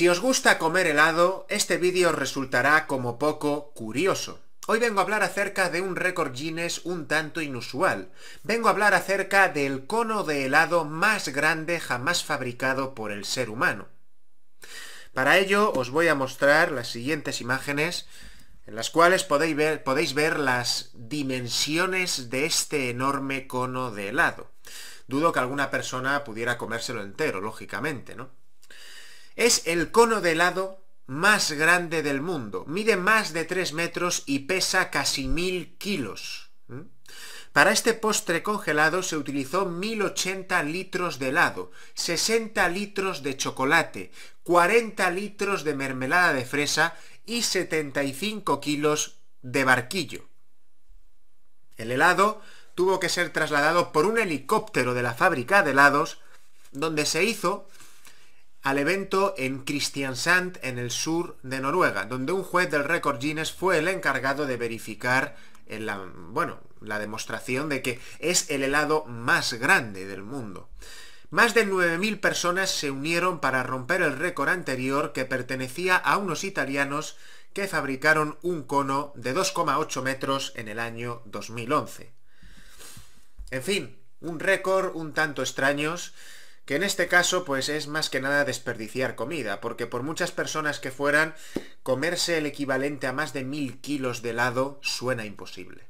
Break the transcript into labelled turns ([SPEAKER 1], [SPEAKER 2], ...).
[SPEAKER 1] Si os gusta comer helado, este vídeo resultará como poco curioso. Hoy vengo a hablar acerca de un récord Guinness un tanto inusual. Vengo a hablar acerca del cono de helado más grande jamás fabricado por el ser humano. Para ello os voy a mostrar las siguientes imágenes en las cuales podéis ver, podéis ver las dimensiones de este enorme cono de helado. Dudo que alguna persona pudiera comérselo entero, lógicamente, ¿no? Es el cono de helado más grande del mundo. Mide más de 3 metros y pesa casi 1000 kilos. ¿Mm? Para este postre congelado se utilizó 1080 litros de helado, 60 litros de chocolate, 40 litros de mermelada de fresa y 75 kilos de barquillo. El helado tuvo que ser trasladado por un helicóptero de la fábrica de helados, donde se hizo al evento en Kristiansand, en el sur de Noruega, donde un juez del récord Guinness fue el encargado de verificar la, bueno, la demostración de que es el helado más grande del mundo. Más de 9.000 personas se unieron para romper el récord anterior que pertenecía a unos italianos que fabricaron un cono de 2,8 metros en el año 2011. En fin, un récord un tanto extraños que en este caso pues es más que nada desperdiciar comida, porque por muchas personas que fueran, comerse el equivalente a más de mil kilos de
[SPEAKER 2] helado suena imposible.